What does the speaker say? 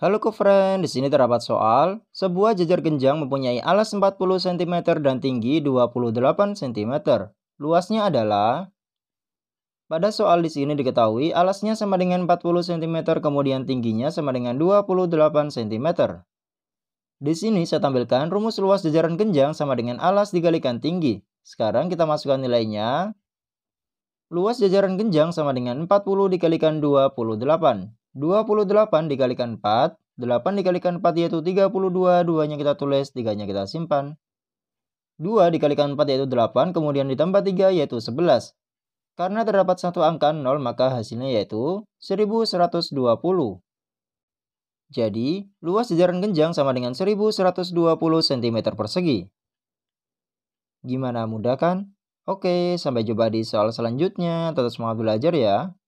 Halo friend. di sini terdapat soal. Sebuah jejer genjang mempunyai alas 40 cm dan tinggi 28 cm. Luasnya adalah pada soal di sini diketahui alasnya sama dengan 40 cm kemudian tingginya sama dengan 28 cm. Di sini saya tampilkan rumus luas jajaran genjang sama dengan alas dikalikan tinggi. Sekarang kita masukkan nilainya. Luas jajaran genjang sama dengan 40 dikalikan 28. 28 dikalikan 4, 8 dikalikan 4 yaitu 32, 2-nya kita tulis, 3-nya kita simpan. 2 dikalikan 4 yaitu 8, kemudian ditambah 3 yaitu 11. Karena terdapat satu angka 0, maka hasilnya yaitu 1120. Jadi, luas jajaran genjang sama dengan 1120 cm persegi. Gimana mudah kan? Oke, sampai jumpa di soal selanjutnya. Tetap semangat belajar ya.